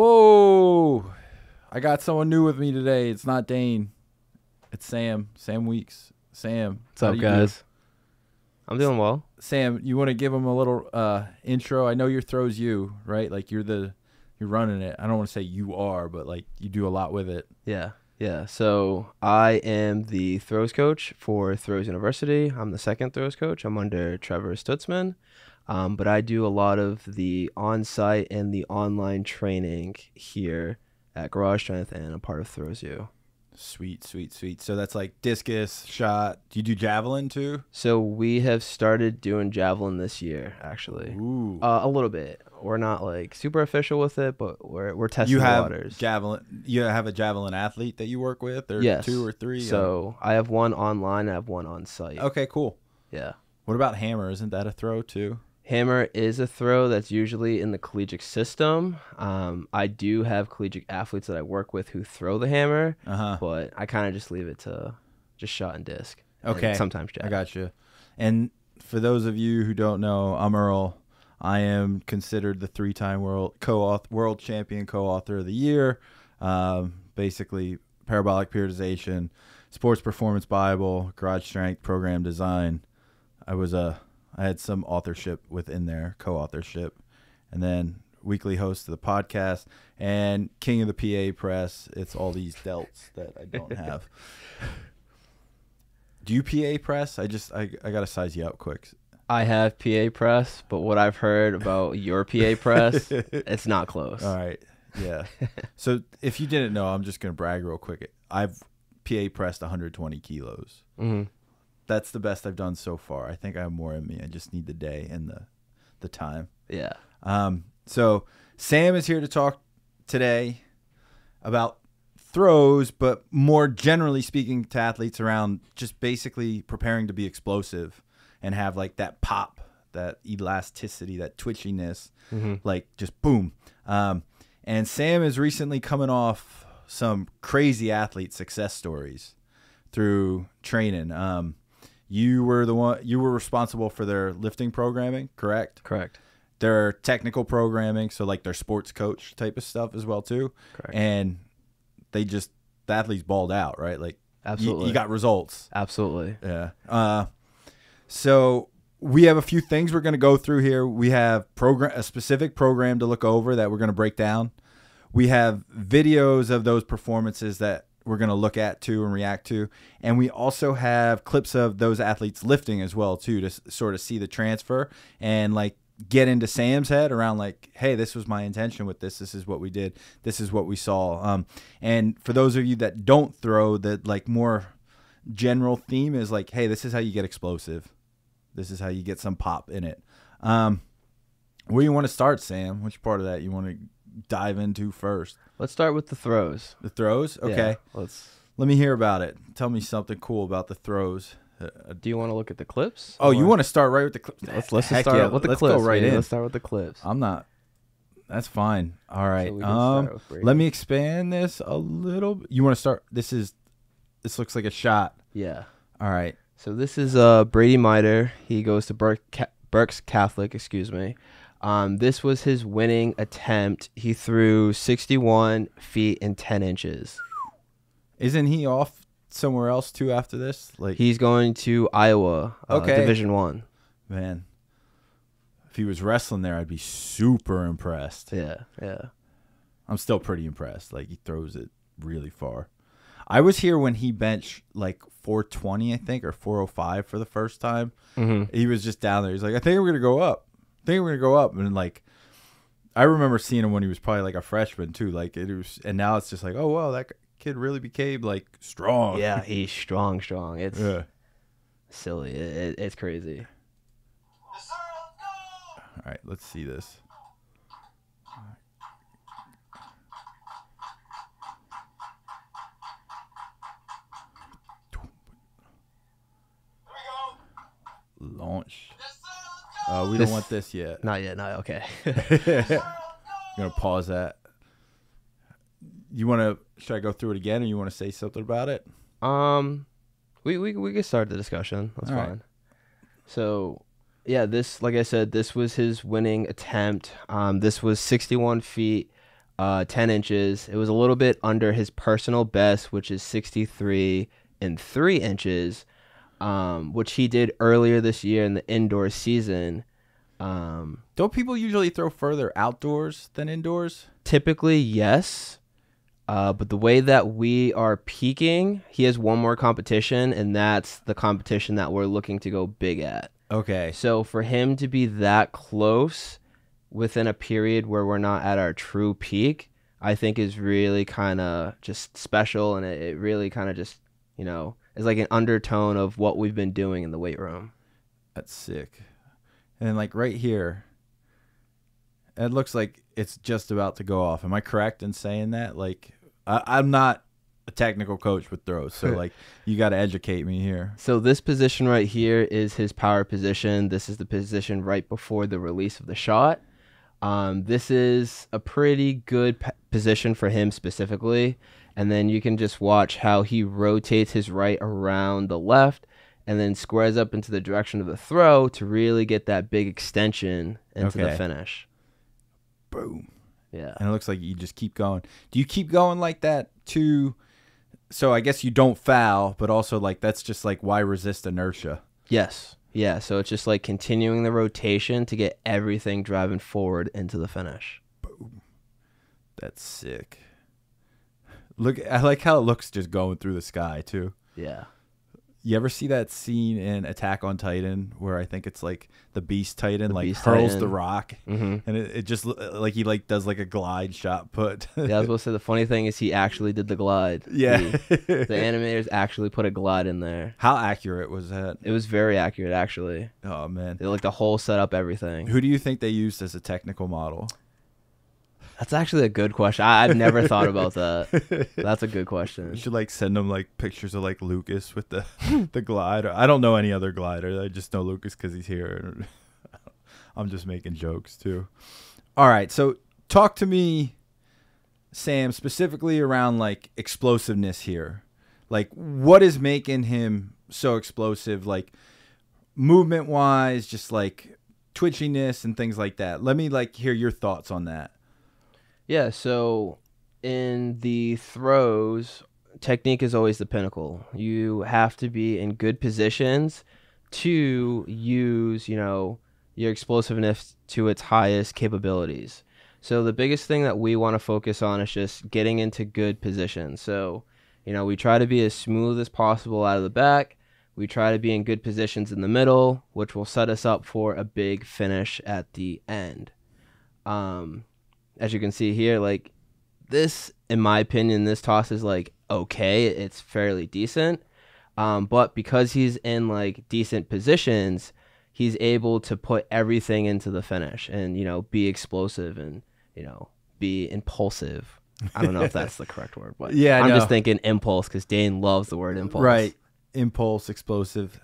Whoa! I got someone new with me today. It's not Dane. It's Sam. Sam Weeks. Sam. What's up, guys? I'm doing well. Sam, you want to give him a little uh, intro? I know your throw's you, right? Like you're the you're running it. I don't want to say you are, but like you do a lot with it. Yeah. Yeah. So I am the throws coach for Throws University. I'm the second throws coach. I'm under Trevor Stutzman. Um, but I do a lot of the on site and the online training here at Garage Strength and a part of Throws You. Sweet, sweet, sweet. So that's like discus, shot. Do you do javelin too? So we have started doing javelin this year, actually. Ooh. Uh, a little bit. We're not like super official with it, but we're we're testing you have waters. Javelin. You have a javelin athlete that you work with, or yes. two or three. So I have one online. I have one on site. Okay, cool. Yeah. What about hammer? Isn't that a throw too? Hammer is a throw that's usually in the collegiate system. Um, I do have collegiate athletes that I work with who throw the hammer, uh-huh. but I kind of just leave it to just shot and disc. Okay. And sometimes jab. I got you. And for those of you who don't know, I'm Earl. I am considered the three-time world co world champion co-author of the year. Um, basically, parabolic periodization, sports performance Bible, garage strength, program design. I was a I had some authorship within there, co-authorship, and then weekly host of the podcast and king of the PA press. It's all these delts that I don't have. Do you PA press? I just I, I gotta size you up quick. I have PA press, but what I've heard about your PA press, it's not close. All right. Yeah. so if you didn't know, I'm just gonna brag real quick. I've PA pressed 120 kilos. Mm-hmm that's the best I've done so far. I think I have more in me. I just need the day and the the time. Yeah. Um, so Sam is here to talk today about throws, but more generally speaking to athletes around just basically preparing to be explosive and have like that pop, that elasticity, that twitchiness, mm-hmm. like just boom. Um, and Sam is recently coming off some crazy athlete success stories through training. Um, you were the one you were responsible for their lifting programming, correct? Correct. Their technical programming, so like their sports coach type of stuff as well too. Correct. And they just the athletes balled out, right? Like absolutely, you, got results. Absolutely. Yeah. Uh, so we have a few things we're going to go through here. We have program a specific program to look over that we're going to break down. We have videos of those performances that we're going to look at too and react to. And we also have clips of those athletes lifting as well too to sort of see the transfer and like get into Sam's head around like, hey, this was my intention with this. This is what we did. This is what we saw. Um, and for those of you that don't throw, the like more general theme is like, hey, this is how you get explosive. This is how you get some pop in it. Um, where you want to start, Sam? Which part of that you want to dive into first? Let's start with the throws. The throws? Okay. Yeah, let's let me hear about it. Tell me something cool about the throws. Uh, uh, Do you want to look at the clips? Oh, or? you want to start right with the clips? Let's let's start yeah, with the let's clips. Go right in. Let's start with the clips. I'm not. That's fine. All right. So um, let me expand this a little. You want to start? This is. This looks like a shot. Yeah. All right. So this is uh Brady Miter. He goes to Burke, Burke's Catholic. Excuse me. Um, this was his winning attempt. He threw 61 feet and 10 inches. Isn't he off somewhere else too after this? Like he's going to Iowa, uh, okay. Division One. Man, if he was wrestling there, I'd be super impressed. Yeah, yeah. I'm still pretty impressed. Like he throws it really far. I was here when he benched like 420, I think, or 405 for the first time. Mm -hmm. He was just down there. He's like, I think we're gonna go up think are gonna go up. And like, I remember seeing him when he was probably like a freshman too. Like it was, and now it's just like, oh well, that kid really became like strong. Yeah, he's strong, strong. It's yeah. silly. It, it, it's crazy. All right, let's see this. Launch. Uh, we don't want this yet. Not yet. Not okay. I'm gonna pause that. You want to? Should I go through it again, or you want to say something about it? Um, we we we can start the discussion. That's All fine. Right. So, yeah, this like I said, this was his winning attempt. Um, this was 61 feet, uh, 10 inches. It was a little bit under his personal best, which is 63 and three inches um, which he did earlier this year in the indoor season. Um, Don't people usually throw further outdoors than indoors? Typically, yes. Uh, but the way that we are peaking, he has one more competition, and that's the competition that we're looking to go big at. Okay. So for him to be that close within a period where we're not at our true peak, I think is really kind of just special, and it, it really kind of just you know is like an undertone of what we've been doing in the weight room. That's sick. And then like right here, it looks like it's just about to go off. Am I correct in saying that? Like I, am not a technical coach with throws, so like you got to educate me here. So this position right here is his power position. This is the position right before the release of the shot. Um, this is a pretty good position for him specifically and then you can just watch how he rotates his right around the left and then squares up into the direction of the throw to really get that big extension into okay. the finish. Boom. Yeah. And it looks like you just keep going. Do you keep going like that to so I guess you don't foul, but also like that's just like why resist inertia? Yes. Yeah, so it's just like continuing the rotation to get everything driving forward into the finish. Boom. That's sick. Look, I like how it looks just going through the sky too. Yeah. You ever see that scene in Attack on Titan where I think it's like the Beast Titan the like Beast hurls Titan. the rock, mm-hmm. and it, it, just like he like does like a glide shot put. yeah, I was supposed to say the funny thing is he actually did the glide. Yeah, the animators actually put a glide in there. How accurate was that? It was very accurate actually. Oh man, like the whole setup, everything. Who do you think they used as a technical model? That's actually a good question. I, have never thought about that. That's a good question. You should like send them like pictures of like Lucas with the the glider. I don't know any other glider. I just know Lucas because he's here. I'm just making jokes too. All right, so talk to me, Sam, specifically around like explosiveness here. Like, what is making him so explosive? Like, movement wise, just like twitchiness and things like that. Let me like hear your thoughts on that. Yeah, so in the throws, technique is always the pinnacle. You have to be in good positions to use, you know, your explosiveness to its highest capabilities. So the biggest thing that we want to focus on is just getting into good positions. So, you know, we try to be as smooth as possible out of the back. We try to be in good positions in the middle, which will set us up for a big finish at the end. Um, as you can see here, like this, in my opinion, this toss is like okay. It's fairly decent. Um, but because he's in like decent positions, he's able to put everything into the finish and, you know, be explosive and, you know, be impulsive. I don't know if that's the correct word, but yeah, I'm just thinking impulse because Dane loves the word impulse. Right. Impulse, explosive,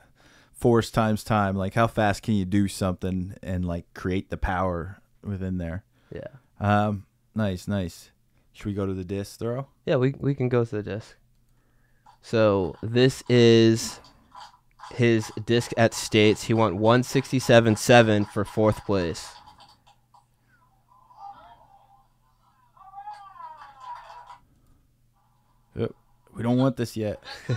force times time. Like, how fast can you do something and like create the power within there? Yeah. Um, nice, nice. Should we go to the disc throw? Yeah, we we can go to the disc. So this is his disc at states. He went 167.7 for fourth place. We don't want this yet.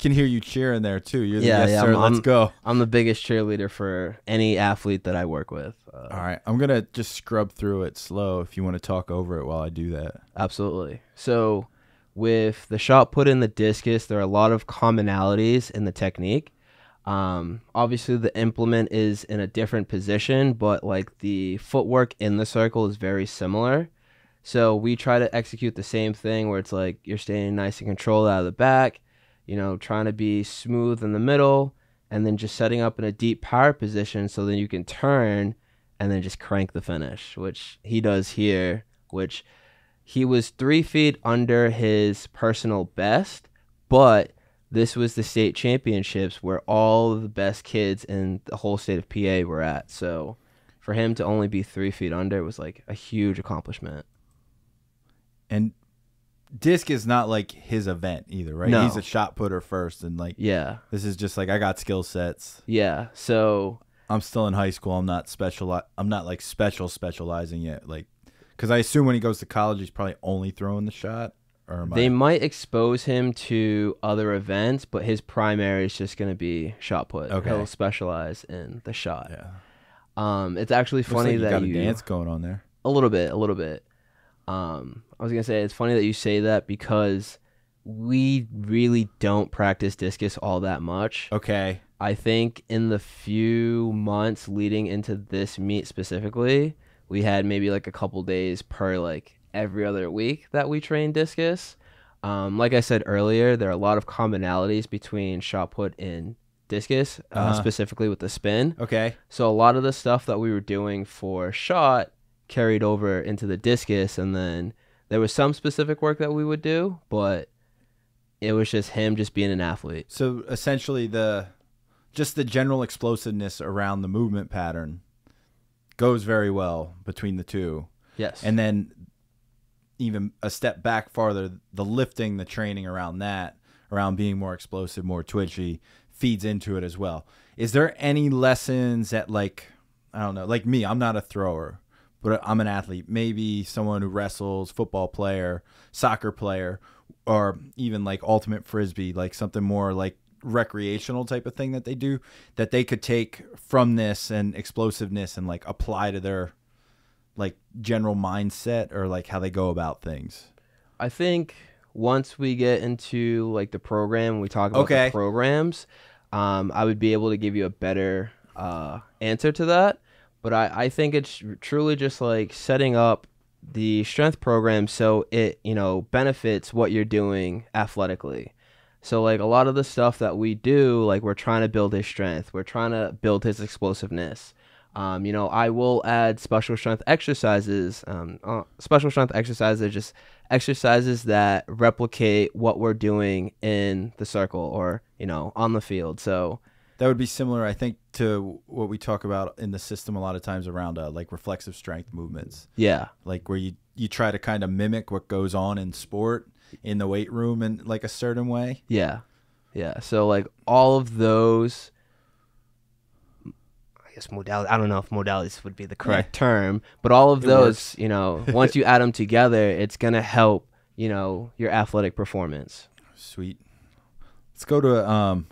can hear you cheering there too. You're the yeah, yes yeah, sir. I'm, let's go. I'm the biggest cheerleader for any athlete that I work with. Uh, All right, I'm gonna just scrub through it slow. If you want to talk over it while I do that, absolutely. So, with the shot put in the discus, there are a lot of commonalities in the technique. Um, obviously, the implement is in a different position, but like the footwork in the circle is very similar. So we try to execute the same thing where it's like you're staying nice and controlled out of the back you know, trying to be smooth in the middle and then just setting up in a deep power position so then you can turn and then just crank the finish, which he does here, which he was three feet under his personal best, but this was the state championships where all the best kids in the whole state of PA were at. So for him to only be three feet under was like a huge accomplishment. And disc is not like his event either, right? No. He's a shot putter first, and like yeah, this is just like I got skill sets. Yeah, so I'm still in high school. I'm not special. I'm not like special specializing yet, like because I assume when he goes to college, he's probably only throwing the shot. Or they I... might expose him to other events, but his primary is just going to be shot put. Okay, he'll specialize in the shot. Yeah. Um, it's actually funny like that you got a dance going on there. A little bit, a little bit. Um, I was gonna say it's funny that you say that because we really don't practice discus all that much. Okay. I think in the few months leading into this meet specifically, we had maybe like a couple days per like every other week that we trained discus. Um, like I said earlier, there are a lot of commonalities between shot put and discus, uh, uh specifically with the spin. Okay. So a lot of the stuff that we were doing for shot carried over into the discus and then there was some specific work that we would do but it was just him just being an athlete so essentially the just the general explosiveness around the movement pattern goes very well between the two yes and then even a step back farther the lifting the training around that around being more explosive more twitchy feeds into it as well is there any lessons that like i don't know like me i'm not a thrower but I'm an athlete, maybe someone who wrestles, football player, soccer player, or even like ultimate frisbee, like something more like recreational type of thing that they do that they could take from this and explosiveness and like apply to their like general mindset or like how they go about things. I think once we get into like the program, we talk about okay. the programs, um, I would be able to give you a better uh, answer to that. But I, I think it's truly just like setting up the strength program so it, you know, benefits what you're doing athletically. So like a lot of the stuff that we do, like we're trying to build his strength, we're trying to build his explosiveness. Um, you know, I will add special strength exercises. Um, uh, special strength exercises are just exercises that replicate what we're doing in the circle or you know on the field. So that would be similar, I think, to what we talk about in the system a lot of times around uh, like reflexive strength movements. Yeah, like where you you try to kind of mimic what goes on in sport in the weight room in like a certain way. Yeah, yeah. So like all of those. I guess modality. I don't know if modalities would be the correct term, but all of it those, works. you know, once you add them together, it's gonna help, you know, your athletic performance. Sweet. Let's go to um,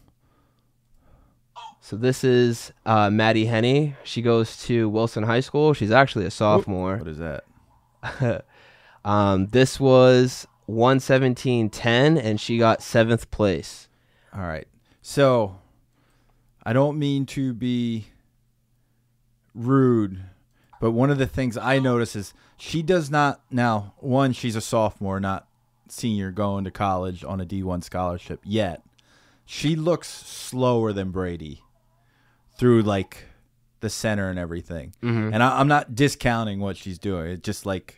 so this is uh, Maddie Henney. She goes to Wilson High School. She's actually a sophomore. What is that? um, this was 117.10, and she got seventh place. All right. So I don't mean to be rude, but one of the things I notice is she does not now. One, she's a sophomore, not senior, going to college on a D1 scholarship yet. She looks slower than Brady through like the center and everything. Mm -hmm. And I, am not discounting what she's doing. It's just like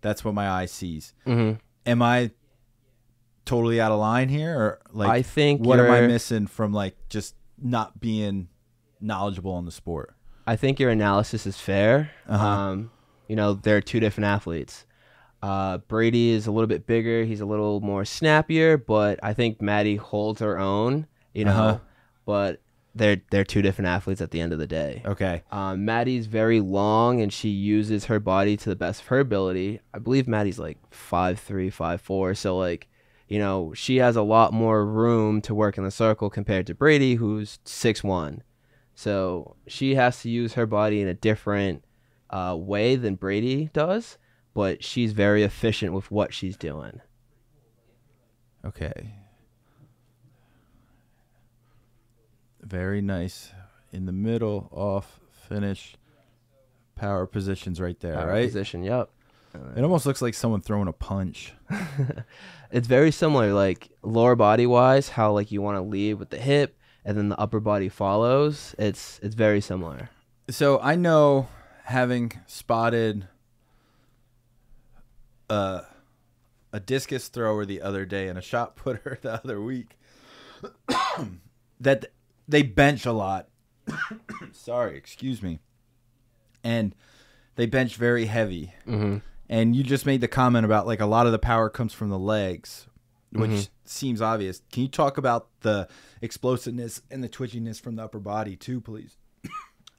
that's what my eye sees. Mm -hmm. Am I totally out of line here, or like I think what am I missing from like just not being knowledgeable on the sport? I think your analysis is fair. Uh -huh. um, you know, there are two different athletes. Uh, Brady is a little bit bigger. He's a little more snappier, but I think Maddie holds her own. You know, uh -huh. but they're they're two different athletes at the end of the day. Okay. Um, Maddie's very long and she uses her body to the best of her ability. I believe Maddie's like five three, five four. So like, you know, she has a lot more room to work in the circle compared to Brady, who's six one. So she has to use her body in a different uh, way than Brady does, but she's very efficient with what she's doing. Okay. Very nice. In the middle, off, finish, power positions right there, Power right? Position, yep. It almost looks like someone throwing a punch. it's very similar, like lower body wise, how like you want to lead with the hip and then the upper body follows. It's it's very similar. So I know having spotted uh, a discus thrower the other day and a shot putter the other week that they bench a lot. Sorry, excuse me. And they bench very heavy. Mm-hmm. And you just made the comment about like a lot of the power comes from the legs, which mm-hmm. seems obvious. Can you talk about the explosiveness and the twitchiness from the upper body too, please?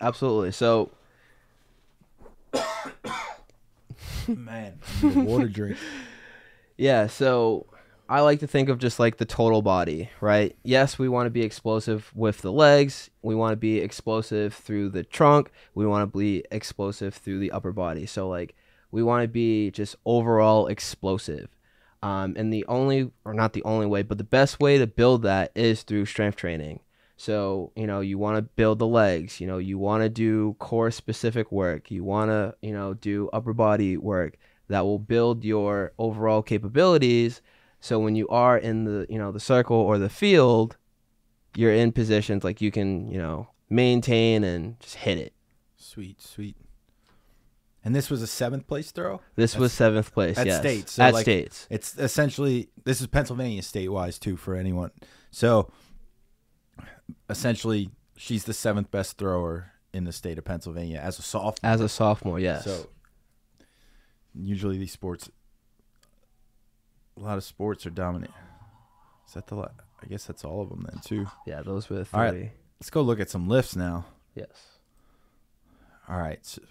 Absolutely. So, man, water drink. Yeah. So I like to think of just like the total body, right? Yes, we want to be explosive with the legs. We want to be explosive through the trunk. We want to be explosive through the upper body. So, like, we want to be just overall explosive. Um, and the only, or not the only way, but the best way to build that is through strength training. So, you know, you want to build the legs, you know, you want to do core specific work, you want to, you know, do upper body work that will build your overall capabilities so when you are in the, you know, the circle or the field, you're in positions like you can, you know, maintain and just hit it. Sweet, sweet. And this was a seventh place throw. This was seventh place at yes. states. So at like, states, it's essentially this is Pennsylvania state wise too for anyone. So essentially, she's the seventh best thrower in the state of Pennsylvania as a sophomore. As a sophomore, yes. So usually these sports a lot of sports are dominant. Is that the? La- I guess that's all of them then too. Yeah, those were the three. All right, let's go look at some lifts now. Yes. All right. So,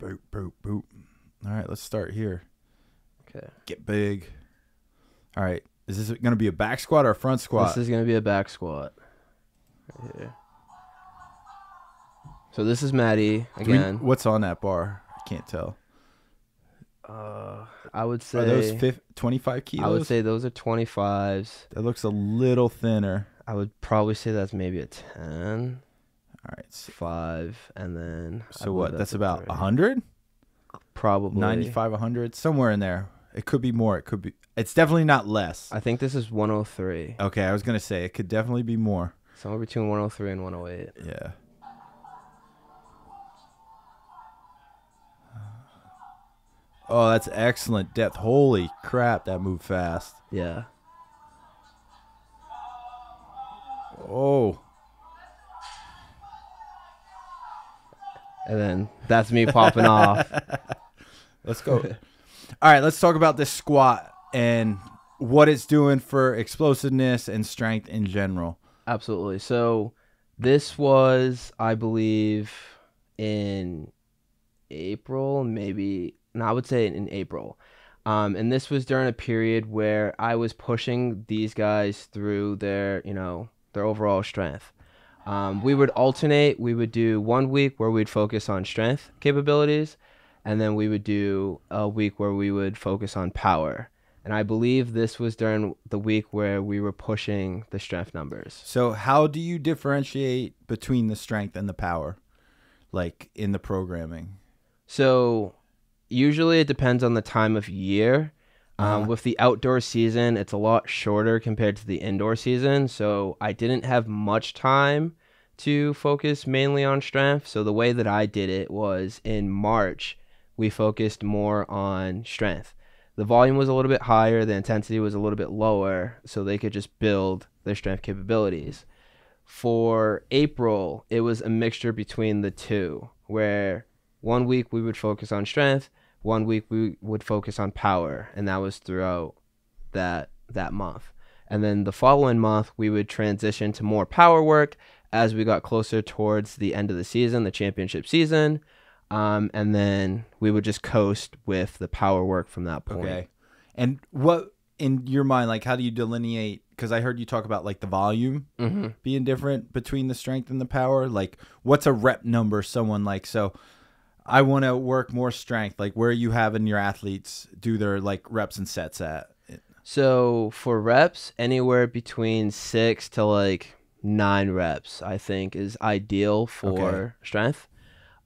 boop boop boop. All right, let's start here. Okay. Get big. All right. Is this going to be a back squat or a front squat? This is going to be a back squat. Right here. So this is Maddie again. We, what's on that bar? I can't tell. Uh, I would say are those fif- 25 kilos. I would say those are 25s. That looks a little thinner. I would probably say that's maybe a 10. All right, so five, and then so what? That's, that's about a hundred, probably 95, 100, somewhere in there. It could be more. It could be. It's definitely not less. I think this is 103. Okay, I was gonna say it could definitely be more. Somewhere between 103 and 108. Yeah. Oh, that's excellent depth. Holy crap, that moved fast. Yeah. Oh. And then that's me popping off. Let's go. All right, let's talk about this squat and what it's doing for explosiveness and strength in general. Absolutely. So this was, I believe, in April, maybe and I would say in April. Um, and this was during a period where I was pushing these guys through their, you know, their overall strength. Um, we would alternate. We would do one week where we'd focus on strength capabilities, and then we would do a week where we would focus on power. And I believe this was during the week where we were pushing the strength numbers. So, how do you differentiate between the strength and the power, like in the programming? So, usually it depends on the time of year. Um, uh-huh. with the outdoor season, it's a lot shorter compared to the indoor season. So I didn't have much time to focus mainly on strength. So the way that I did it was in March, we focused more on strength. The volume was a little bit higher, the intensity was a little bit lower, so they could just build their strength capabilities. For April, it was a mixture between the two, where one week we would focus on strength, one week we would focus on power, and that was throughout that that month. And then the following month we would transition to more power work as we got closer towards the end of the season, the championship season. Um, and then we would just coast with the power work from that point. Okay. And what in your mind, like, how do you delineate? Because I heard you talk about like the volume mm-hmm. being different between the strength and the power. Like, what's a rep number? Someone like so I want to work more strength, like where you having your athletes do their like reps and sets at? So for reps, anywhere between six to like nine reps, I think is ideal for okay. strength.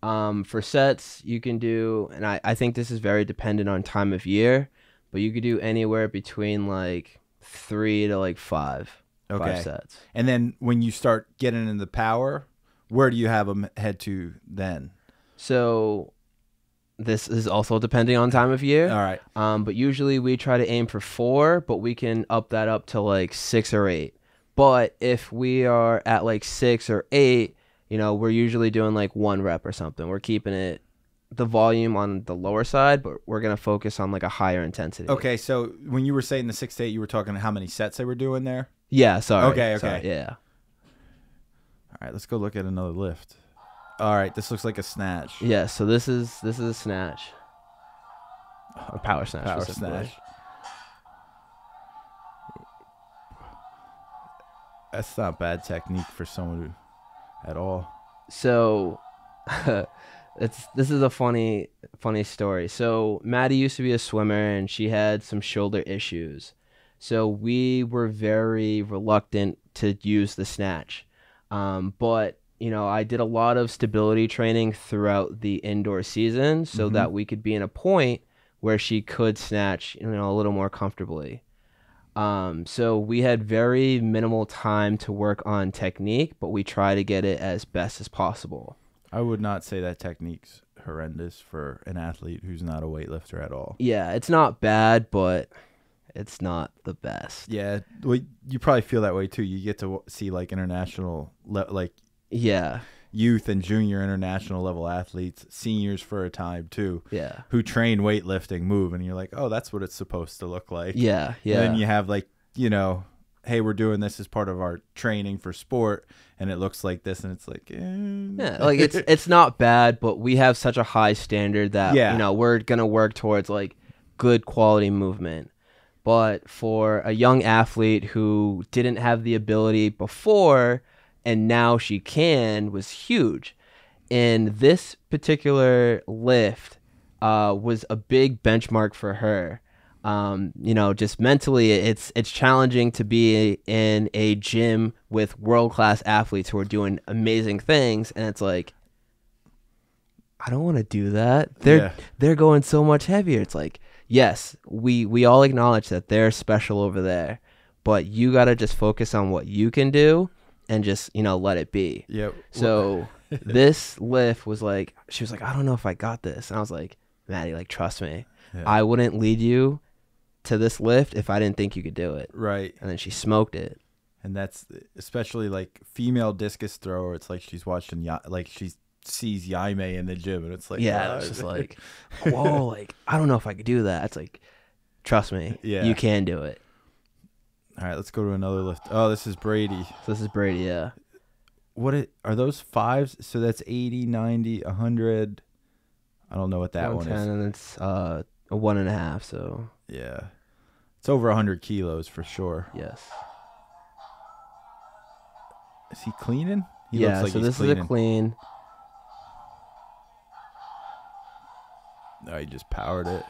Um, for sets, you can do, and I, I think this is very dependent on time of year, but you could do anywhere between like three to like five. Okay. Five sets. And then when you start getting in the power, where do you have them head to then? So this is also depending on time of year. All right. Um, but usually we try to aim for four, but we can up that up to like six or eight. But if we are at like six or eight, you know, we're usually doing like one rep or something. We're keeping it the volume on the lower side, but we're gonna focus on like a higher intensity. Okay, so when you were saying the six to eight, you were talking how many sets they were doing there? Yeah, sorry. Okay, okay. Sorry, yeah. All right, let's go look at another lift. All right, this looks like a snatch. Yeah, so this is this is a snatch. A power snatch. Power snatch. That's not bad technique for someone at all. So, it's this is a funny funny story. So Maddie used to be a swimmer and she had some shoulder issues. So we were very reluctant to use the snatch, um, but you know, I did a lot of stability training throughout the indoor season so mm-hmm. that we could be in a point where she could snatch, you know, a little more comfortably. Um, so we had very minimal time to work on technique, but we try to get it as best as possible. I would not say that technique's horrendous for an athlete who's not a weightlifter at all. Yeah, it's not bad, but it's not the best. Yeah, well, you probably feel that way too. You get to see like international, like yeah. Youth and junior international level athletes, seniors for a time too. Yeah. Who train weightlifting move and you're like, "Oh, that's what it's supposed to look like." Yeah, yeah. And then you have like, you know, hey, we're doing this as part of our training for sport, and it looks like this, and it's like, eh. yeah, like it's it's not bad, but we have such a high standard that yeah. you know we're gonna work towards like good quality movement. But for a young athlete who didn't have the ability before and now she can was huge. And this particular lift uh, was a big benchmark for her. Um, you know, just mentally, it's it's challenging to be in a gym with world class athletes who are doing amazing things, and it's like, I don't want to do that. They're yeah. they're going so much heavier. It's like, yes, we we all acknowledge that they're special over there, but you gotta just focus on what you can do and just you know let it be. Yep. So this lift was like she was like I don't know if I got this, and I was like Maddie, like trust me, yeah. I wouldn't lead you to this lift if I didn't think you could do it. Right. And then she smoked it. And that's especially like female discus thrower. It's like she's watching like she sees Yaime in the gym, and it's like yeah, it's just like whoa, like I don't know if I could do that. It's like trust me, yeah, you can do it. All right, let's go to another lift. Oh, this is Brady. So this is Brady, yeah. What it, are those fives? So that's 80, 90, 100. I don't know what that one is. And it's uh, a one and a half, so. Yeah. It's over 100 kilos for sure. Yes. Is he cleaning? He yeah, like so this cleaning. is a clean. No, oh, he just powered it.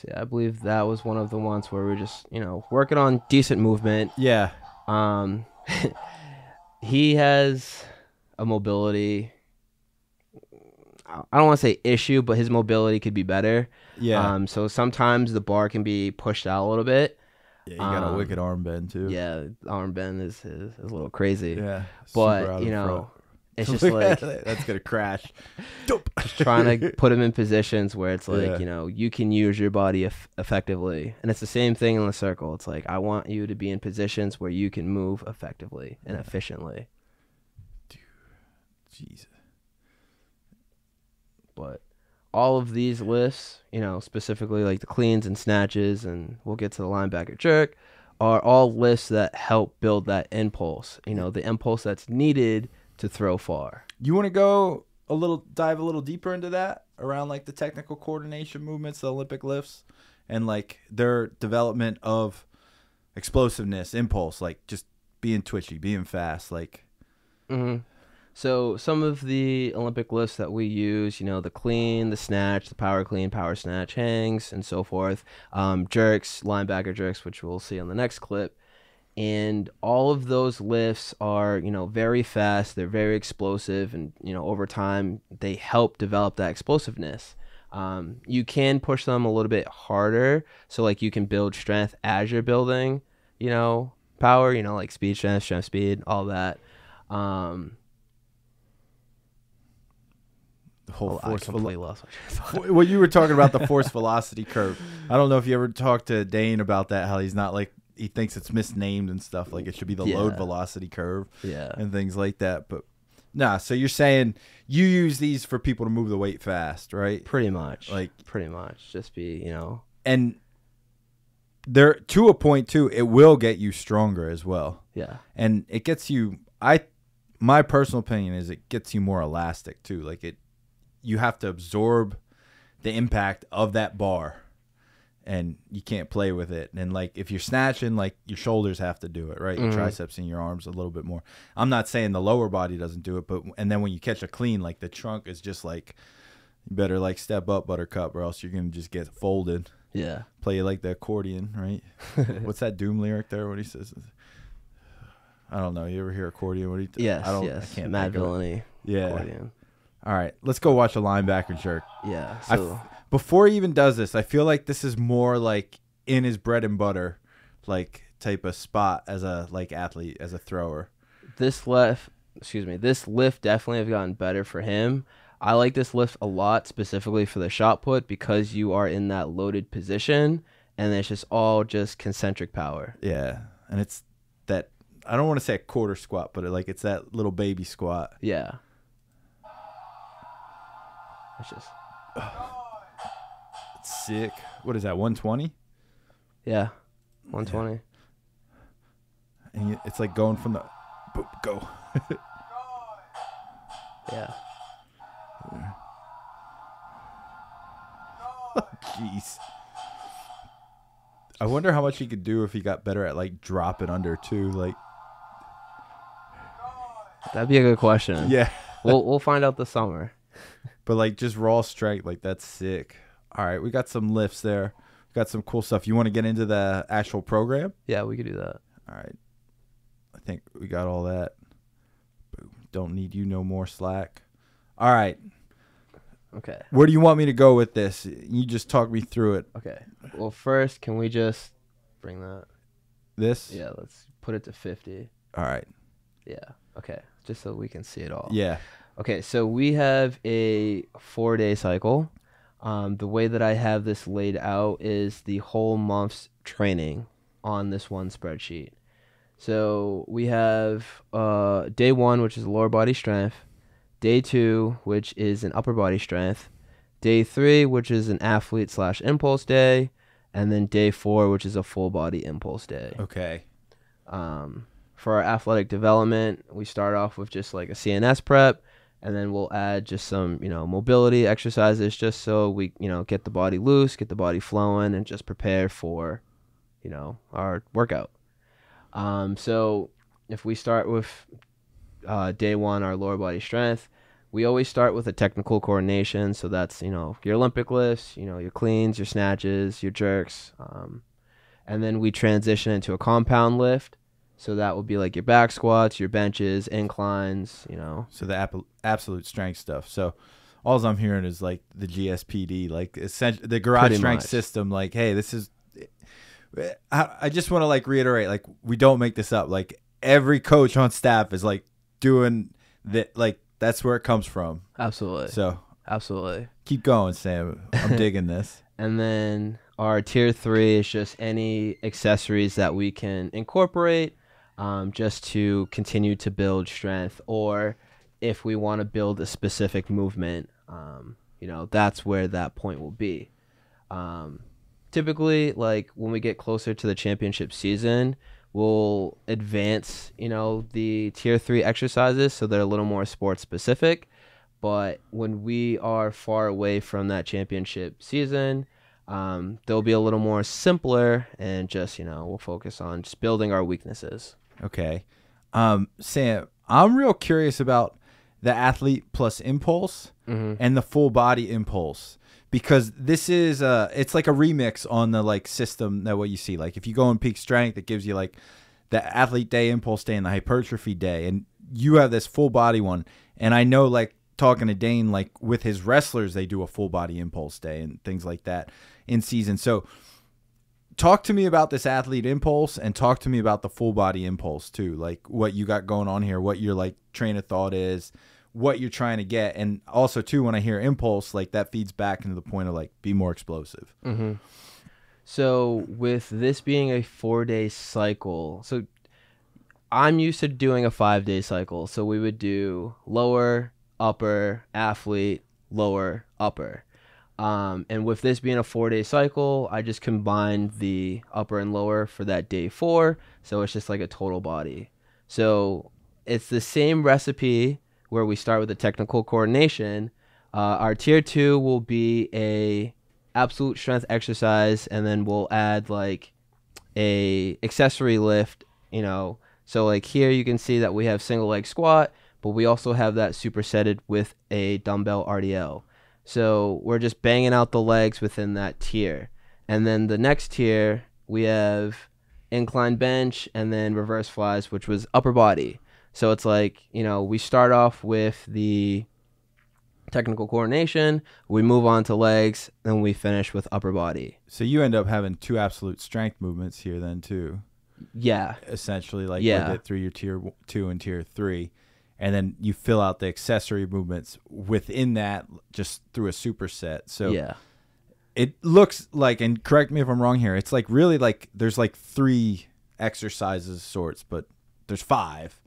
See, I believe that was one of the ones where we are just, you know, working on decent movement. Yeah. Um, he has a mobility. I don't want to say issue, but his mobility could be better. Yeah. Um, so sometimes the bar can be pushed out a little bit. Yeah, you got um, a wicked arm bend too. Yeah, arm bend is, is, is a little crazy. Yeah, but you know, it's just like that's gonna crash. just trying to put him in positions where it's like yeah. you know you can use your body ef- effectively, and it's the same thing in the circle. It's like I want you to be in positions where you can move effectively and yeah. efficiently. Dude, Jesus. But all of these lists, you know, specifically like the cleans and snatches, and we'll get to the linebacker jerk, are all lists that help build that impulse. You know, the impulse that's needed to throw far. You want to go a little dive a little deeper into that around like the technical coordination movements, the Olympic lifts, and like their development of explosiveness, impulse, like just being twitchy, being fast, like. Mm-hmm. So some of the Olympic lifts that we use, you know, the clean, the snatch, the power clean, power snatch, hangs, and so forth, um, jerks, linebacker jerks, which we'll see on the next clip and all of those lifts are you know very fast they're very explosive and you know over time they help develop that explosiveness um, you can push them a little bit harder so like you can build strength as you're building you know power you know like speed strength strength speed all that um, the whole oh, force velocity well you were talking about the force velocity curve i don't know if you ever talked to dane about that how he's not like he thinks it's misnamed and stuff. Like it should be the yeah. load velocity curve, yeah, and things like that. But nah, so you're saying you use these for people to move the weight fast, right? Pretty much, like pretty much, just be you know, and there to a point too, it will get you stronger as well. Yeah, and it gets you. I my personal opinion is it gets you more elastic too. Like it, you have to absorb the impact of that bar and you can't play with it. And like if you're snatching, like your shoulders have to do it, right? Your mm -hmm. triceps and your arms a little bit more. I'm not saying the lower body doesn't do it, but and then when you catch a clean, like the trunk is just like you better like step up, buttercup, or else you're gonna just get folded. Yeah. Play like the accordion, right? What's that doom lyric there? What he says? I don't know. You ever hear accordion? What do you? Yes. I don't. Yes. I can't. Mad Villainy. Yeah. Accordion. All right, let's go watch a linebacker jerk. Yeah. So before he even does this, I feel like this is more like in his bread and butter, like type of spot as a like athlete as a thrower. This lift, excuse me, this lift definitely have gotten better for him. I like this lift a lot specifically for the shot put because you are in that loaded position and it's just all just concentric power. Yeah. And it's that I don't want to say a quarter squat, but it, like it's that little baby squat. Yeah. It's just sick. What is that? One twenty. Yeah, one twenty. Yeah. And it's like going from the boop go. yeah. Jeez. I wonder how much he could do if he got better at like dropping under too. Like that'd be a good question. Yeah, we'll we'll find out this summer. but like just raw strength, like that's sick. All right, we got some lifts there. We got some cool stuff. You want to get into the actual program? Yeah, we could do that. All right. I think we got all that. Boom. Don't need you no more slack. All right. Okay. Where do you want me to go with this? You just talk me through it. Okay. Well, first, can we just bring that? This? Yeah, let's put it to 50. All right. Yeah. Okay. Just so we can see it all. Yeah. Okay, so we have a 4-day cycle. Um, the way that I have this laid out is the whole month's training on this one spreadsheet. So we have uh, day one, which is lower body strength, day two, which is an upper body strength, day three, which is an athlete slash impulse day, and then day four, which is a full body impulse day. Okay. Um, for our athletic development, we start off with just like a CNS prep, and then we'll add just some you know mobility exercises just so we you know get the body loose get the body flowing and just prepare for you know our workout um, so if we start with uh, day one our lower body strength we always start with a technical coordination so that's you know your olympic lifts you know your cleans your snatches your jerks um, and then we transition into a compound lift so that will be like your back squats, your benches, inclines, you know. So the ap- absolute strength stuff. So all I'm hearing is like the GSPD, like essentially the garage Pretty strength much. system. Like, hey, this is. Eh, I, I just want to like reiterate, like we don't make this up. Like every coach on staff is like doing that. Like that's where it comes from. Absolutely. So absolutely. Keep going, Sam. I'm digging this. And then our tier three is just any accessories that we can incorporate um, just to continue to build strength, or if we want to build a specific movement, um, you know, that's where that point will be. Um, typically, like when we get closer to the championship season, we'll advance, you know, the tier three exercises so they're a little more sports specific. But when we are far away from that championship season, um, they'll be a little more simpler and just, you know, we'll focus on just building our weaknesses. Okay. Um, Sam, I'm real curious about the athlete plus impulse mm-hmm. and the full body impulse because this is a uh, it's like a remix on the like system that what you see like if you go on peak strength it gives you like the athlete day impulse day and the hypertrophy day and you have this full body one and i know like talking to dane like with his wrestlers they do a full body impulse day and things like that in season so talk to me about this athlete impulse and talk to me about the full body impulse too. Like what you got going on here, what your like train of thought is, what you're trying to get, and also too when I hear impulse, like that feeds back into the point of like be more explosive. Mm -hmm. So with this being a four day cycle, so I'm used to doing a five day cycle. So we would do lower, upper, athlete, lower, upper. Um, and with this being a four day cycle, I just combined the upper and lower for that day four. So it's just like a total body. So it's the same recipe where we start with the technical coordination. Uh, our tier two will be a absolute strength exercise, and then we'll add like a accessory lift. You know, so like here you can see that we have single leg squat, but we also have that supersetted with a dumbbell RDL. So we're just banging out the legs within that tier. And then the next tier, we have incline bench and then reverse flies, which was upper body. So it's like, you know, we start off with the technical coordination, we move on to legs, then we finish with upper body. So you end up having two absolute strength movements here then too. Yeah. Essentially like yeah. through your tier 2 and tier 3 and then you fill out the accessory movements within that just through a superset. So yeah, it looks like, and correct me if I'm wrong here, it's like really like there's like three exercises sorts, but there's five.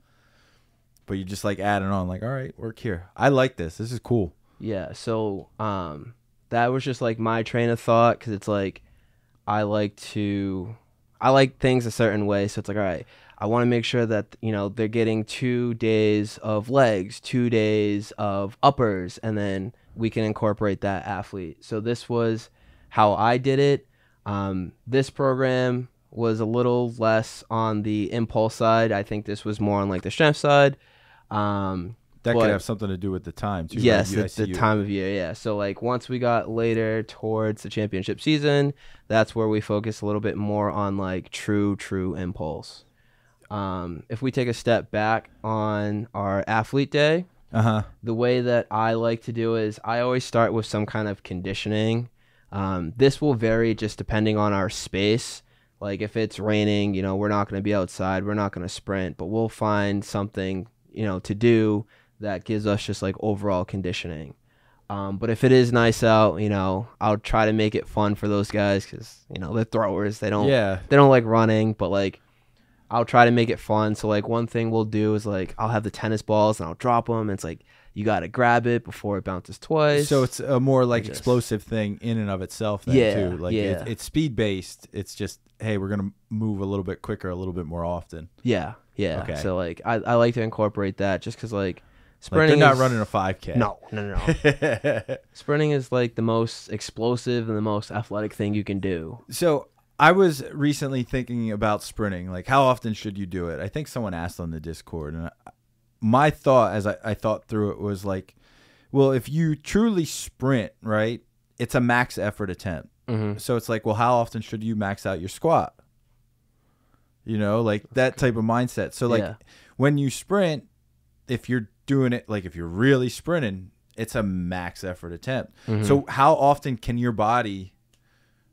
But you just like adding on, like, all right, work here. I like this. This is cool. Yeah. So um, that was just like my train of thought because it's like I like to, I like things a certain way. So it's like, all right, I want to make sure that you know they're getting two days of legs, two days of uppers, and then we can incorporate that athlete. So this was how I did it. Um, this program was a little less on the impulse side. I think this was more on like the strength side. Um, that but, could have something to do with the time too. Yes, right? the time of year. Yeah. So like once we got later towards the championship season, that's where we focus a little bit more on like true, true impulse um, if we take a step back on our athlete day, uh-huh. the way that I like to do is I always start with some kind of conditioning. Um, this will vary just depending on our space. Like if it's raining, you know, we're not going to be outside, we're not going to sprint, but we'll find something, you know, to do that gives us just like overall conditioning. Um, but if it is nice out, you know, I'll try to make it fun for those guys because you know they're throwers. They don't, yeah. they don't like running, but like I'll try to make it fun. So like one thing we'll do is like I'll have the tennis balls and I'll drop them. And it's like you got to grab it before it bounces twice. So it's a more like just, explosive thing in and of itself. Then yeah, too. Like yeah. It, it's speed based. It's just hey, we're gonna move a little bit quicker, a little bit more often. Yeah, yeah. Okay. So like I, I like to incorporate that just because like sprinting. Like they're not is, running a five k. No, no, no. no. sprinting is like the most explosive and the most athletic thing you can do. So I was recently thinking about sprinting. Like, how often should you do it? I think someone asked on the Discord, and I, my thought as I, I thought through it was like, well, if you truly sprint, right, it's a max effort attempt. Mm-hmm. So it's like, well, how often should you max out your squat? You know, like that type of mindset. So like, yeah. when you sprint, if you're doing it, like if you're really sprinting, it's a max effort attempt. Mm-hmm. So how often can your body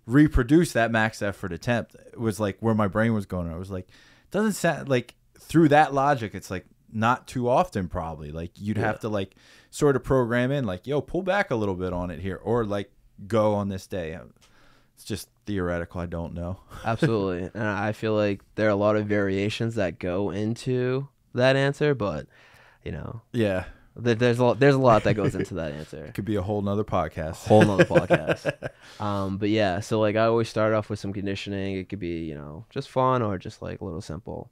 reproduce that max effort attempt it was like where my brain was going. I was like, doesn't sound like through that logic, it's like not too often probably. Like you'd yeah. have to like sort of program in like, yo, pull back a little bit on it here, or like go on this day. It's just theoretical. I don't know. Absolutely, and I feel like there are a lot of variations that go into that answer, but you know, yeah, there's a lot. There's a lot that goes into that answer. Could be a whole nother podcast. Whole nother podcast. Um, but yeah, so like I always start off with some conditioning. It could be you know just fun or just like a little simple,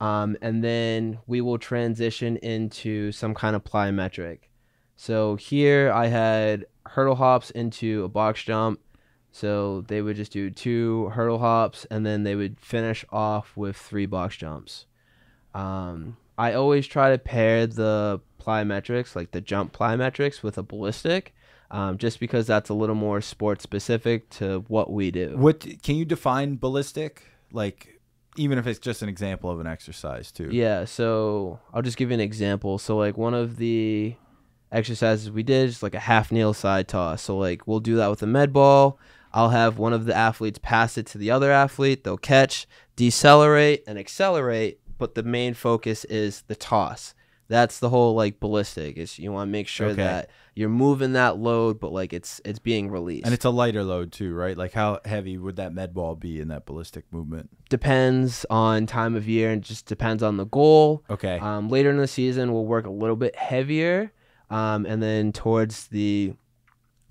um, and then we will transition into some kind of plyometric. So here I had hurdle hops into a box jump. So they would just do two hurdle hops, and then they would finish off with three box jumps. Um, I always try to pair the plyometrics, like the jump plyometrics, with a ballistic, um, just because that's a little more sport specific to what we do. What can you define ballistic? Like, even if it's just an example of an exercise, too. Yeah. So I'll just give you an example. So like one of the exercises we did is like a half kneel side toss. So like we'll do that with a med ball. I'll have one of the athletes pass it to the other athlete. They'll catch, decelerate, and accelerate but the main focus is the toss. That's the whole like ballistic. Is you want to make sure okay. that you're moving that load, but like it's it's being released. And it's a lighter load too, right? Like how heavy would that med ball be in that ballistic movement? Depends on time of year and just depends on the goal. Okay. Um, later in the season, we'll work a little bit heavier, um, and then towards the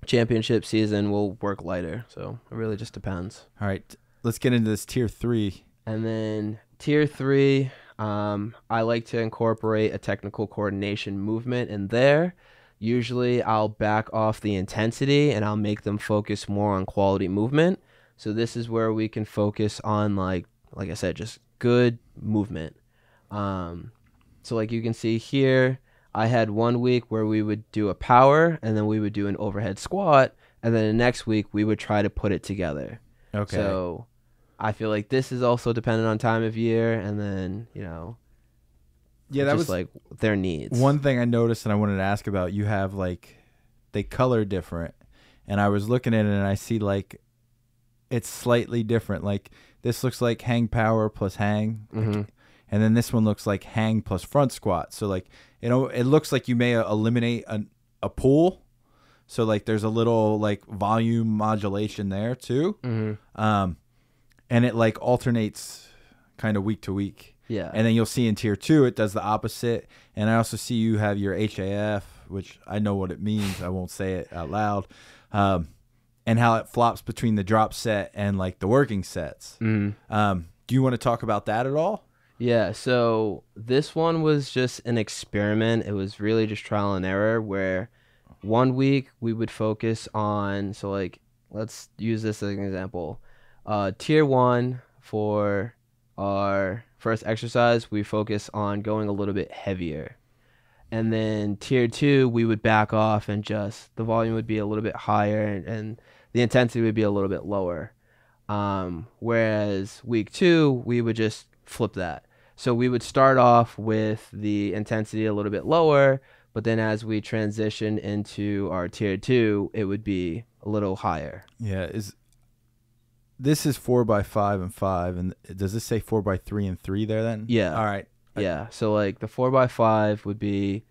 championship season, we'll work lighter. So it really just depends. All right, let's get into this tier three. And then Tier three, um, I like to incorporate a technical coordination movement in there. Usually, I'll back off the intensity and I'll make them focus more on quality movement. So this is where we can focus on like, like I said, just good movement. Um, so like you can see here, I had one week where we would do a power and then we would do an overhead squat, and then the next week we would try to put it together. Okay. So I feel like this is also dependent on time of year, and then you know, yeah, that was like their needs. One thing I noticed and I wanted to ask about, you have like they color different, and I was looking at it and I see like it's slightly different. Like this looks like hang power plus hang, mm -hmm. and then this one looks like hang plus front squat. So like you know, it looks like you may uh, eliminate a, a pull. So like there's a little like volume modulation there too. Mm -hmm. Um, and it like alternates kind of week to week. Yeah. And then you'll see in tier two, it does the opposite. And I also see you have your HAF, which I know what it means. I won't say it out loud. Um, and how it flops between the drop set and like the working sets. Mm. Um, do you want to talk about that at all? Yeah. So this one was just an experiment. It was really just trial and error where one week we would focus on, so like, let's use this as an example uh, tier one for our first exercise, we focus on going a little bit heavier. And then tier two, we would back off and just the volume would be a little bit higher and, and the intensity would be a little bit lower. Um, whereas week two, we would just flip that. So we would start off with the intensity a little bit lower, but then as we transition into our tier two, it would be a little higher. Yeah. Is this is four by five and five, and does this say four by three and three there then? Yeah. All right. Yeah. So like the four by five would be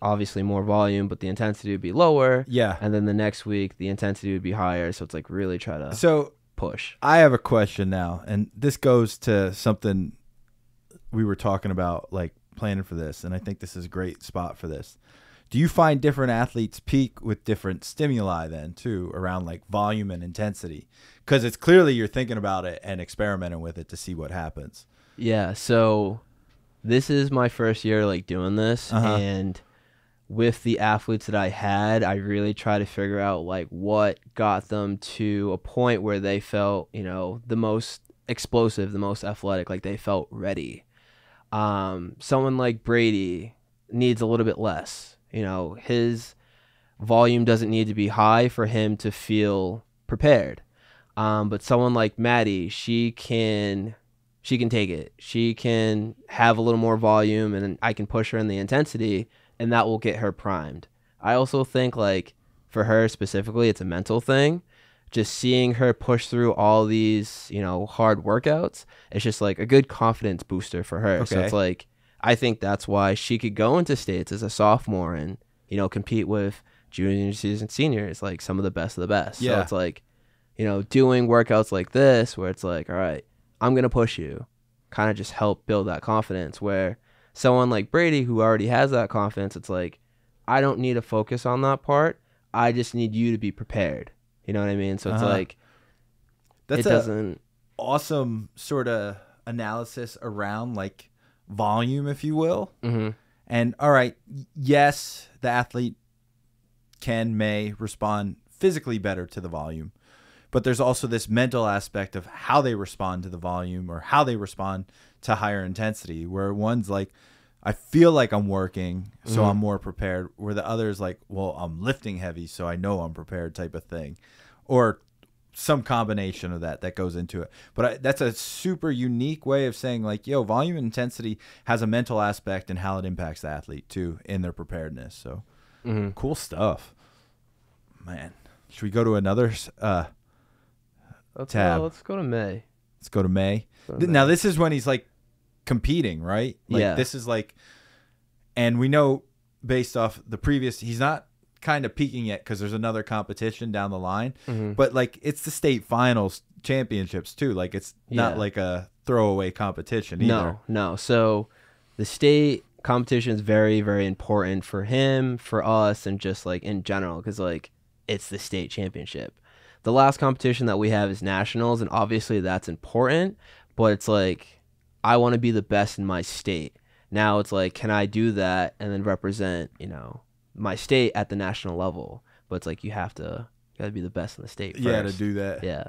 obviously more volume, but the intensity would be lower. Yeah. And then the next week the intensity would be higher. So it's like really try to so push. I have a question now, and this goes to something we were talking about, like planning for this, and I think this is a great spot for this do you find different athletes peak with different stimuli then too around like volume and intensity because it's clearly you're thinking about it and experimenting with it to see what happens yeah so this is my first year like doing this uh -huh. and with the athletes that i had i really try to figure out like what got them to a point where they felt you know the most explosive the most athletic like they felt ready um, someone like brady needs a little bit less you know, his volume doesn't need to be high for him to feel prepared. Um, but someone like Maddie, she can she can take it. She can have a little more volume and I can push her in the intensity and that will get her primed. I also think like for her specifically, it's a mental thing. Just seeing her push through all these, you know, hard workouts, it's just like a good confidence booster for her. Okay. So it's like I think that's why she could go into states as a sophomore and you know compete with juniors and seniors, like some of the best of the best. Yeah. So it's like, you know, doing workouts like this where it's like, all right, I'm gonna push you, kind of just help build that confidence. Where someone like Brady, who already has that confidence, it's like, I don't need to focus on that part. I just need you to be prepared. You know what I mean? So it's uh-huh. like that's it doesn't awesome sort of analysis around like volume, if you will. Mm-hmm. And all right, yes, the athlete can, may respond physically better to the volume, but there's also this mental aspect of how they respond to the volume or how they respond to higher intensity, where one's like, I feel like I'm working, so mm-hmm. I'm more prepared, where the other is like, well, I'm lifting heavy, so I know I'm prepared type of thing. Or some combination of that that goes into it. But I, that's a super unique way of saying like, yo, volume and intensity has a mental aspect and how it impacts the athlete too in their preparedness. So mm -hmm. cool stuff, man. Should we go to another uh, let's uh, tab? Go, let's go to May. Let's go to May. Go to May. Now this is when he's like competing, right? Like, yeah. This is like, and we know based off the previous, he's not kind of peaking yet because there's another competition down the line. Mm-hmm. But like it's the state finals championships too. Like it's not like a throwaway competition either. No, no. So the state competition is very, very important for him, for us, and just like in general because like it's the state championship. The last competition that we have is nationals, and obviously that's important. But it's like I want to be the best in my state. Now it's like, can I do that and then represent, you know, my state at the national level. But it's like you have to you gotta be the best in the state. First. Yeah, to do that. Yeah.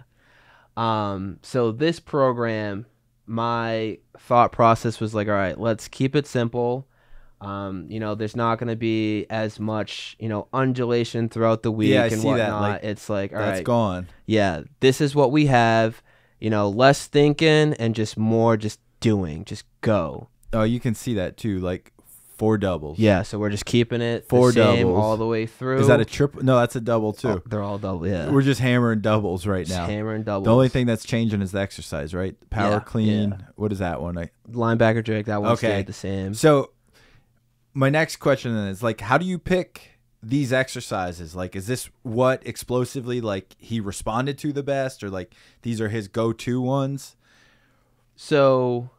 Um, so this program, my thought process was like, all right, let's keep it simple. Um, you know, there's not going to be as much, you know, undulation throughout the week yeah, and whatnot. Like, it's like, all that's right, gone. Yeah, this is what we have. You know, less thinking and just more just doing. Just go. Oh, you can see that too. Like Four doubles. Yeah, so we're just keeping it four doubles all the way through. Is that a triple? No, that's a double too. Oh, they're all double. Yeah, we're just hammering doubles right just now. Hammering doubles. The only thing that's changing is the exercise, right? Power yeah, clean. Yeah. What is that one? I, Linebacker Drake. That one okay. stayed the same. So, my next question then is like, how do you pick these exercises? Like, is this what explosively like he responded to the best, or like these are his go-to ones? So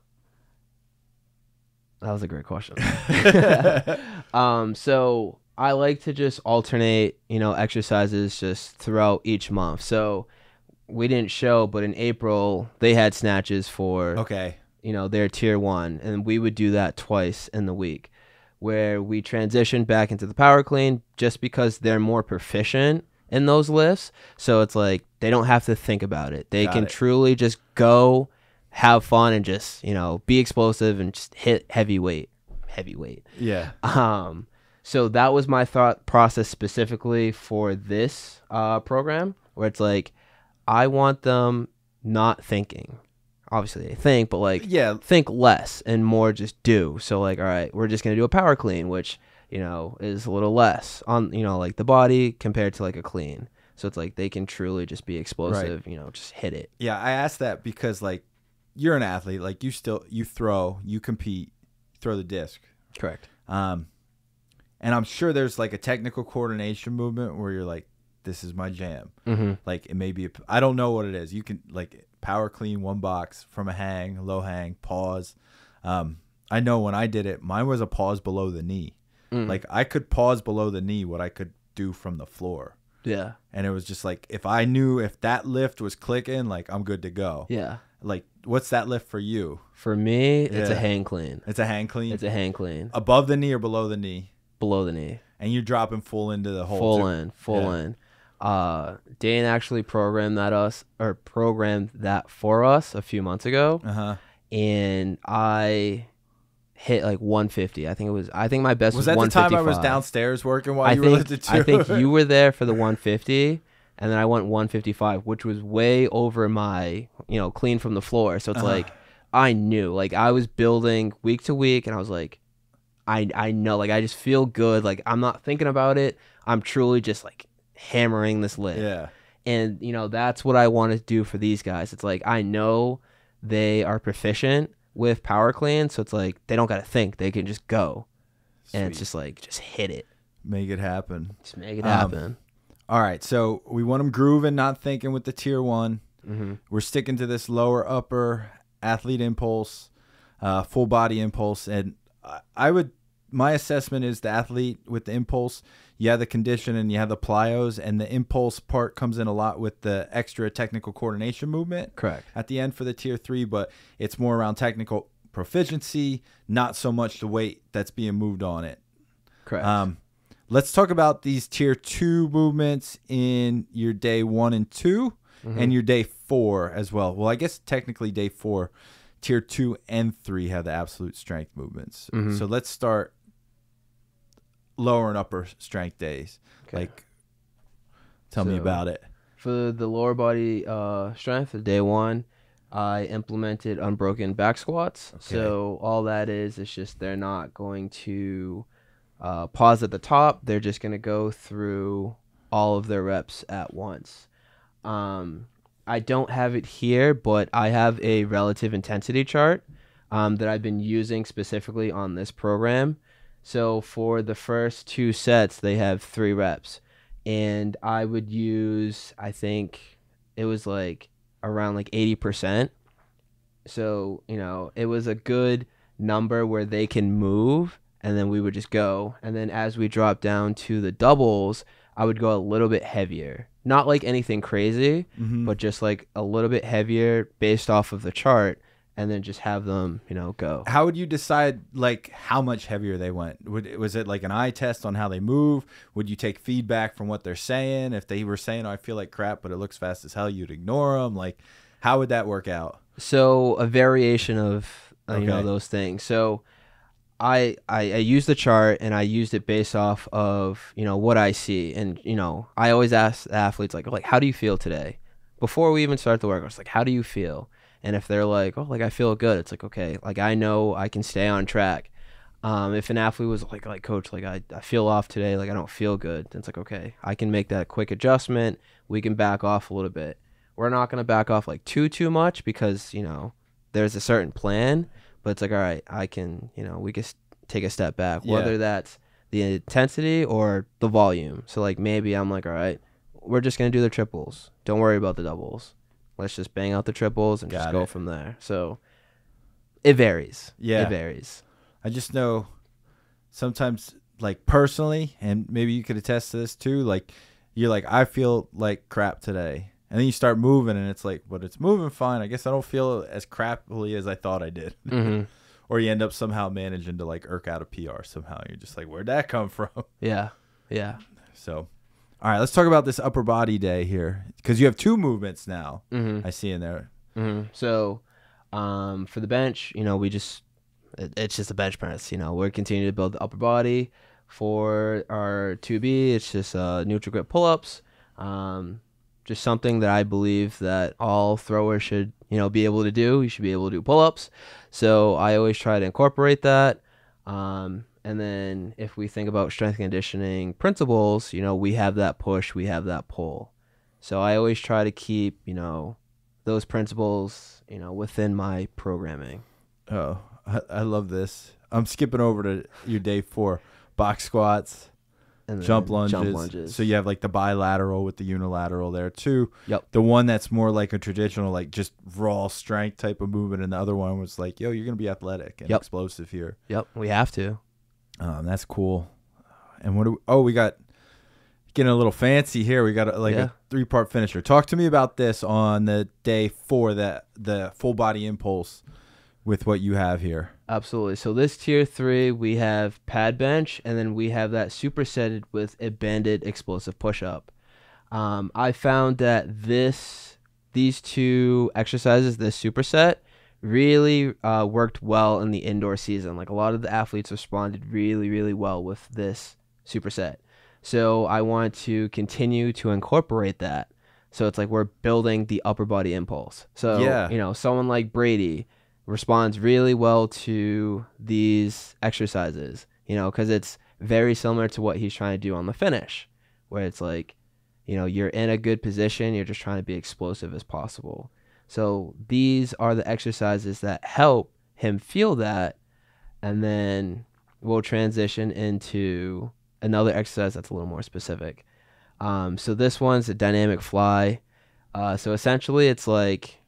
that was a great question. um, so I like to just alternate, you know, exercises just throughout each month. So we didn't show, but in April they had snatches for okay, you know, their tier one, and we would do that twice in the week, where we transitioned back into the power clean just because they're more proficient in those lifts. So it's like they don't have to think about it; they Got can it. truly just go have fun and just you know be explosive and just hit heavyweight, heavyweight. Yeah. Um. So that was my thought process specifically for this uh, program, where it's like, I want them not thinking. Obviously, they think, but like, yeah, think less and more just do. So like, all right, we're just gonna do a power clean, which you know is a little less on you know like the body compared to like a clean. So it's like they can truly just be explosive, right. you know, just hit it. Yeah, I asked that because like you're an athlete. Like you still you throw, you compete, throw the disc. Correct. Um, and I'm sure there's like a technical coordination movement where you're like, this is my jam. Mm -hmm. Like it may be, I don't know what it is. You can like power clean one box from a hang, low hang, pause. Um, I know when I did it, mine was a pause below the knee. Mm. Like I could pause below the knee what I could do from the floor. Yeah. And it was just like if I knew if that lift was clicking, like I'm good to go. Yeah like what's that lift for you? For me, it's a hand clean. It's a hand clean. It's a hand clean. above the knee or below the knee, Below the knee. and you're dropping full into the hole. full too. in, full Yeah. in. Uh, Dane actually programmed that us or programmed that for us a few months ago, Uh huh. and I hit like 150. I think it was. I think my best was Was that the time I was downstairs working while I you were think too? I think you were there for the 150, and then I went 155, which was way over my, you know, clean from the floor. So it's uh like I knew, like I was building week to week, and I was like, I I know, like I just feel good, like I'm not thinking about it. I'm truly just like hammering this lid. Yeah. And you know that's what I want to do for these guys. It's like I know they are proficient with power clean, so it's like they don't got to think; they can just go, Sweet. and it's just like just hit it, make it happen, just make it um, happen. All right, so we want them grooving, not thinking with the tier one. Mm-hmm. We're sticking to this lower upper athlete impulse, uh, full body impulse, and I would my assessment is the athlete with the impulse. You have the condition and you have the plyos, and the impulse part comes in a lot with the extra technical coordination movement. Correct. At the end for the tier three, but it's more around technical proficiency, not so much the weight that's being moved on it. Correct. Um, let's talk about these tier two movements in your day one and 2 mm-hmm. and your day four as well. Well, I guess technically day four, tier two and three have the absolute strength movements. Mm-hmm. So let's start lower and upper strength days. Okay. Like, tell so me about it. For the lower body uh, strength of day one, I implemented unbroken back squats. Okay. So all that is, it's just they're not going to uh, pause at the top. They're just going to go through all of their reps at once. Um, I don't have it here, but I have a relative intensity chart um, that I've been using specifically on this program. So for the first two sets, they have three reps. And I would use, I think it was like around like 80%. So, you know, it was a good number where they can move and then we would just go. And then as we drop down to the doubles, I would go a little bit heavier. Not like anything crazy, mm-hmm. but just like a little bit heavier based off of the chart and then just have them, you know, go. How would you decide like how much heavier they went? Would was it like an eye test on how they move? Would you take feedback from what they're saying? If they were saying, oh, "I feel like crap, but it looks fast as hell," you'd ignore them. Like, how would that work out? So a variation of uh, okay. you know those things. So I, I I use the chart and I used it based off of you know what I see and you know I always ask athletes like like how do you feel today before we even start the workout it's like how do you feel and if they're like oh like I feel good it's like okay like I know I can stay on track um, if an athlete was like like coach like I, I feel off today like I don't feel good then it's like okay I can make that quick adjustment we can back off a little bit we're not gonna back off like too too much because you know there's a certain plan but it's like all right i can you know we can take a step back yeah. whether that's the intensity or the volume so like maybe i'm like all right we're just gonna do the triples don't worry about the doubles let's just bang out the triples and Got just go it. from there so it varies yeah it varies i just know sometimes like personally and maybe you could attest to this too like you're like i feel like crap today and then you start moving and it's like but it's moving fine i guess i don't feel as crappily as i thought i did mm-hmm. or you end up somehow managing to like irk out a pr somehow you're just like where'd that come from yeah yeah so all right let's talk about this upper body day here because you have two movements now mm-hmm. i see in there mm-hmm. so um, for the bench you know we just it, it's just a bench press you know we're continuing to build the upper body for our 2b it's just uh, neutral grip pull-ups um, just something that I believe that all throwers should, you know, be able to do. You should be able to do pull-ups. So I always try to incorporate that. Um, and then if we think about strength conditioning principles, you know, we have that push, we have that pull. So I always try to keep, you know, those principles, you know, within my programming. Oh, I, I love this. I'm skipping over to your day four box squats and jump lunges. jump lunges. So you have like the bilateral with the unilateral there too. Yep. The one that's more like a traditional, like just raw strength type of movement, and the other one was like, yo, you're gonna be athletic and yep. explosive here. Yep. We have to. Um, that's cool. And what do we, oh we got getting a little fancy here. We got a, like yeah. a three part finisher. Talk to me about this on the day four that the full body impulse with what you have here. Absolutely. So this tier three, we have pad bench, and then we have that supersetted with a banded explosive push up. Um, I found that this these two exercises, this superset, really uh, worked well in the indoor season. Like a lot of the athletes responded really, really well with this superset. So I want to continue to incorporate that. So it's like we're building the upper body impulse. So yeah. you know, someone like Brady, responds really well to these exercises, you know, because it's very similar to what he's trying to do on the finish, where it's like, you know, you're in a good position, you're just trying to be explosive as possible. So these are the exercises that help him feel that. And then we'll transition into another exercise that's a little more specific. Um, so this one's a dynamic fly. Uh, so essentially, it's like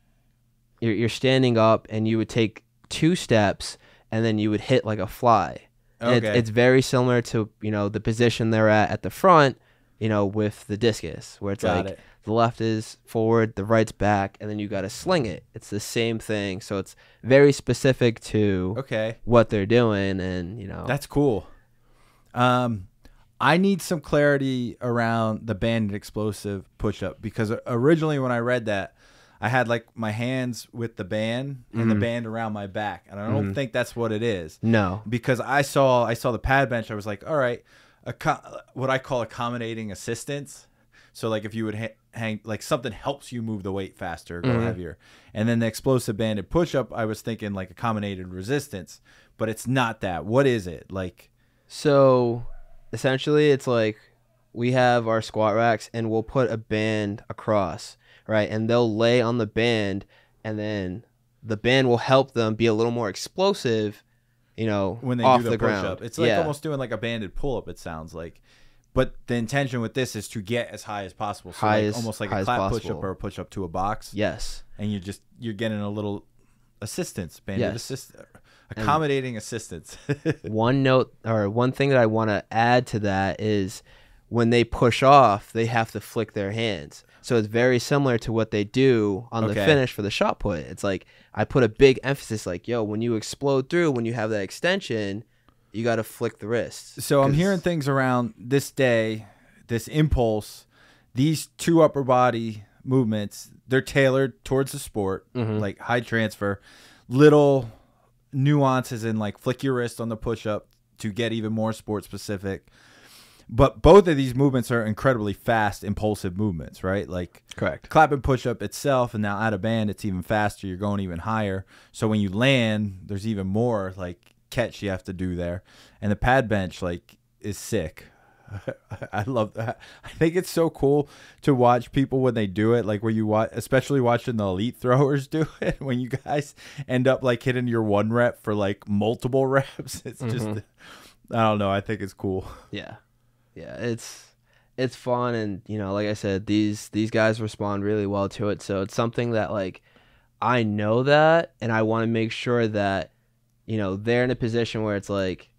you're, you're standing up and you would take two steps and then you would hit like a fly. Okay. It, it's very similar to you know the position they're at at the front, you know, with the discus where it's got like it. the left is forward, the right's back, and then you got to sling it. It's the same thing, so it's very specific to okay what they're doing, and you know that's cool. Um, I need some clarity around the banded explosive push up because originally when I read that, I had like my hands with the band and the mm-hmm. band around my back, and I don't mm. think that's what it is. No, because I saw I saw the pad bench. I was like, all right, what I call accommodating assistance. So like if you would ha hang like something helps you move the weight faster, go mm. heavier, and then the explosive banded push up. I was thinking like accommodated resistance, but it's not that. What is it like? So essentially, it's like we have our squat racks and we'll put a band across right? And they'll lay on the band, and then the band will help them be a little more explosive, you know, when they off do the, the ground. Up. It's like yeah. almost doing like a banded pull up. It sounds like, but the intention with this is to get as high as possible. So high like, as, almost like a clap push up or a push up to a box. Yes, and you're just you're getting a little assistance, banded yes. Uh, accommodating and assistance. one note or one thing that I want to add to that is when they push off, they have to flick their hands. So it's very similar to what they do on okay. the finish for the shot put. It's like I put a big emphasis, like, yo, when you explode through, when you have that extension, you got to flick the wrist. So I'm hearing things around this day, this impulse, these two upper body movements, they're tailored towards the sport, mm-hmm. like high transfer, little nuances in like flick your wrist on the push up to get even more sport specific but both of these movements are incredibly fast, impulsive movements, right? Like correct clap and push up itself, and now out of band, it's even faster. You're going even higher. So when you land, there's even more like catch you have to do there, and the pad bench like is sick. I love that. I think it's so cool to watch people when they do it, like where you watch, especially watching the elite throwers do it. When you guys end up like hitting your one rep for like multiple reps, it's mm -hmm. just, mm-hmm. I don't know. I think it's cool. Yeah yeah, it's it's fun and you know, like I said, these these guys respond really well to it. So it's something that like I know that and I want to make sure that you know, they're in a position where it's like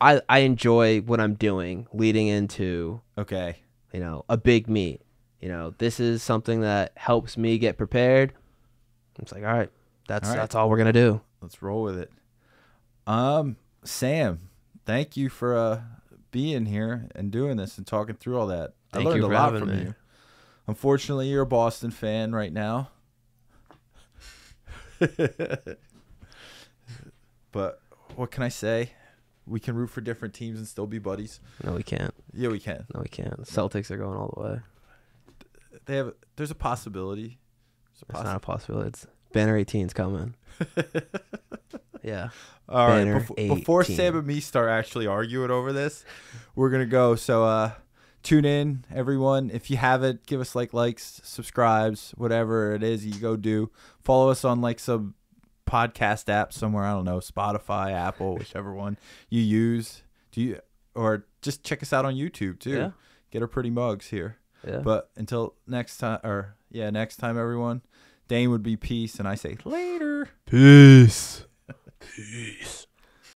I I enjoy what I'm doing leading into okay, you know, a big meet. You know, this is something that helps me get prepared. It's like, all right, that's all right. that's all we're gonna do. Let's roll with it. Um, Sam, thank you for uh being here and doing this and talking through all that. Thank I learned a lot from me. you. Unfortunately, you're a Boston fan right now. but what can I say? We can root for different teams and still be buddies. No, we can't. Yeah, we can. No, we can't. Celtics are going all the way. They have. There's a possibility. a possi it's not a possibility. It's banner 18's coming. yeah. All right. Bef- before Sam and me start actually arguing over this, we're gonna go. So uh, tune in, everyone. If you haven't, give us like likes, subscribes, whatever it is you go do. Follow us on like some podcast app somewhere. I don't know, Spotify, Apple, whichever one you use. Do you or just check us out on YouTube too. Yeah. Get our pretty mugs here. Yeah. But until next time, or yeah, next time, everyone. Dane would be peace, and I say later. Peace. Peace.